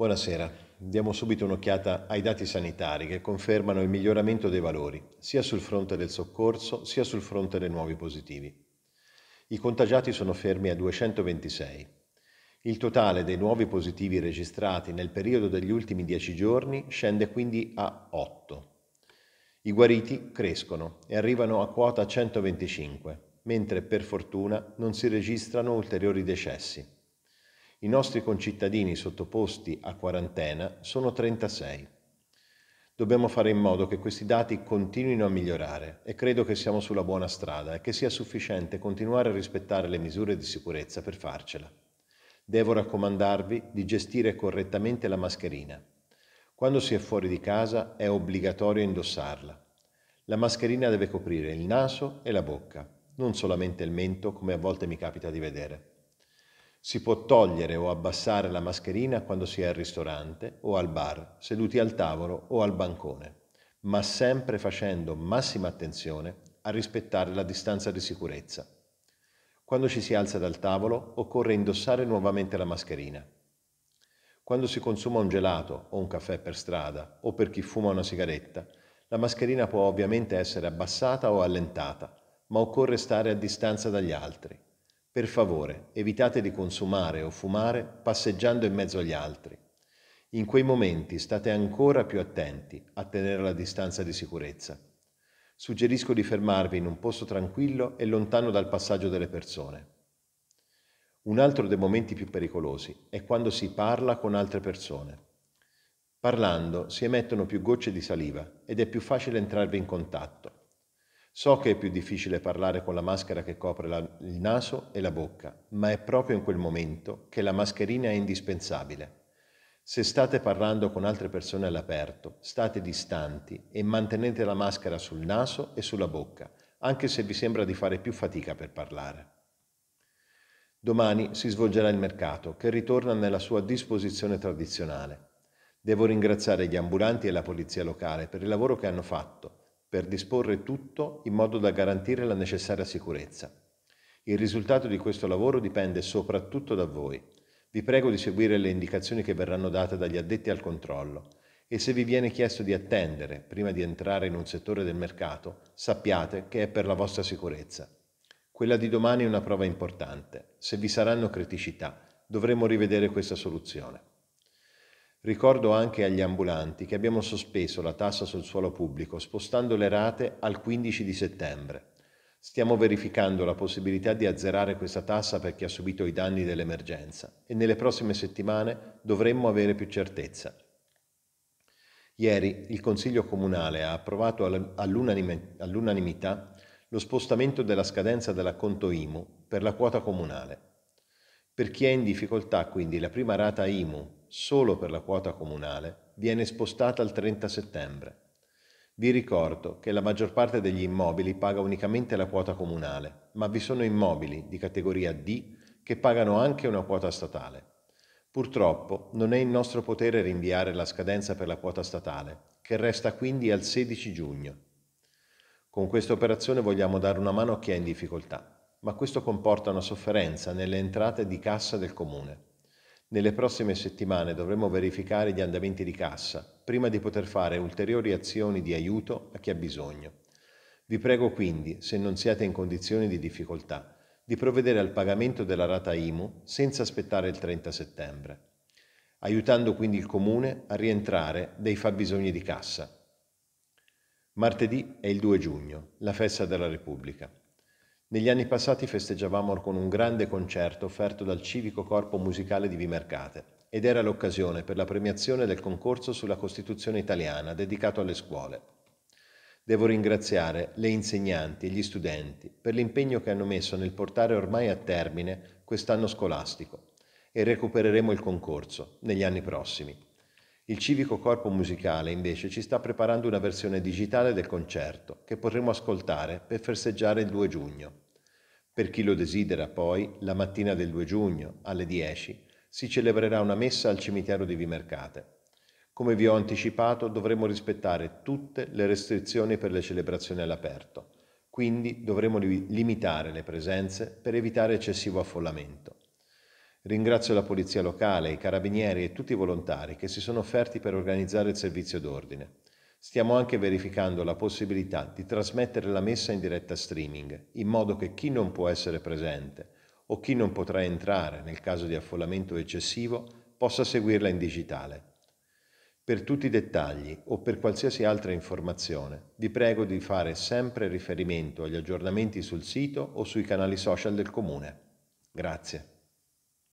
Buonasera, diamo subito un'occhiata ai dati sanitari che confermano il miglioramento dei valori, sia sul fronte del soccorso, sia sul fronte dei nuovi positivi. I contagiati sono fermi a 226. Il totale dei nuovi positivi registrati nel periodo degli ultimi 10 giorni scende quindi a 8. I guariti crescono e arrivano a quota 125, mentre per fortuna non si registrano ulteriori decessi. I nostri concittadini sottoposti a quarantena sono 36. Dobbiamo fare in modo che questi dati continuino a migliorare e credo che siamo sulla buona strada e che sia sufficiente continuare a rispettare le misure di sicurezza per farcela. Devo raccomandarvi di gestire correttamente la mascherina. Quando si è fuori di casa è obbligatorio indossarla. La mascherina deve coprire il naso e la bocca, non solamente il mento come a volte mi capita di vedere. Si può togliere o abbassare la mascherina quando si è al ristorante o al bar, seduti al tavolo o al bancone, ma sempre facendo massima attenzione a rispettare la distanza di sicurezza. Quando ci si alza dal tavolo occorre indossare nuovamente la mascherina. Quando si consuma un gelato o un caffè per strada o per chi fuma una sigaretta, la mascherina può ovviamente essere abbassata o allentata, ma occorre stare a distanza dagli altri. Per favore, evitate di consumare o fumare passeggiando in mezzo agli altri. In quei momenti state ancora più attenti a tenere la distanza di sicurezza. Suggerisco di fermarvi in un posto tranquillo e lontano dal passaggio delle persone. Un altro dei momenti più pericolosi è quando si parla con altre persone. Parlando si emettono più gocce di saliva ed è più facile entrarvi in contatto. So che è più difficile parlare con la maschera che copre la, il naso e la bocca, ma è proprio in quel momento che la mascherina è indispensabile. Se state parlando con altre persone all'aperto, state distanti e mantenete la maschera sul naso e sulla bocca, anche se vi sembra di fare più fatica per parlare. Domani si svolgerà il mercato, che ritorna nella sua disposizione tradizionale. Devo ringraziare gli ambulanti e la polizia locale per il lavoro che hanno fatto per disporre tutto in modo da garantire la necessaria sicurezza. Il risultato di questo lavoro dipende soprattutto da voi. Vi prego di seguire le indicazioni che verranno date dagli addetti al controllo e se vi viene chiesto di attendere prima di entrare in un settore del mercato, sappiate che è per la vostra sicurezza. Quella di domani è una prova importante. Se vi saranno criticità, dovremo rivedere questa soluzione. Ricordo anche agli ambulanti che abbiamo sospeso la tassa sul suolo pubblico spostando le rate al 15 di settembre. Stiamo verificando la possibilità di azzerare questa tassa per chi ha subito i danni dell'emergenza e nelle prossime settimane dovremmo avere più certezza. Ieri il Consiglio Comunale ha approvato all'unanimità lo spostamento della scadenza dell'acconto IMU per la quota comunale. Per chi è in difficoltà quindi la prima rata IMU solo per la quota comunale viene spostata al 30 settembre. Vi ricordo che la maggior parte degli immobili paga unicamente la quota comunale, ma vi sono immobili di categoria D che pagano anche una quota statale. Purtroppo non è in nostro potere rinviare la scadenza per la quota statale, che resta quindi al 16 giugno. Con questa operazione vogliamo dare una mano a chi è in difficoltà, ma questo comporta una sofferenza nelle entrate di cassa del comune. Nelle prossime settimane dovremo verificare gli andamenti di cassa prima di poter fare ulteriori azioni di aiuto a chi ha bisogno. Vi prego quindi, se non siate in condizioni di difficoltà, di provvedere al pagamento della rata IMU senza aspettare il 30 settembre, aiutando quindi il Comune a rientrare dei fabbisogni di cassa. Martedì è il 2 giugno, la festa della Repubblica. Negli anni passati festeggiavamo con un grande concerto offerto dal Civico Corpo Musicale di Vimercate ed era l'occasione per la premiazione del concorso sulla Costituzione italiana dedicato alle scuole. Devo ringraziare le insegnanti e gli studenti per l'impegno che hanno messo nel portare ormai a termine quest'anno scolastico e recupereremo il concorso negli anni prossimi. Il Civico Corpo Musicale invece ci sta preparando una versione digitale del concerto che potremo ascoltare per festeggiare il 2 giugno. Per chi lo desidera, poi, la mattina del 2 giugno, alle 10, si celebrerà una messa al cimitero di Vimercate. Come vi ho anticipato, dovremo rispettare tutte le restrizioni per le celebrazioni all'aperto, quindi dovremo limitare le presenze per evitare eccessivo affollamento. Ringrazio la Polizia locale, i carabinieri e tutti i volontari che si sono offerti per organizzare il servizio d'ordine. Stiamo anche verificando la possibilità di trasmettere la messa in diretta streaming, in modo che chi non può essere presente o chi non potrà entrare nel caso di affollamento eccessivo possa seguirla in digitale. Per tutti i dettagli o per qualsiasi altra informazione vi prego di fare sempre riferimento agli aggiornamenti sul sito o sui canali social del Comune. Grazie.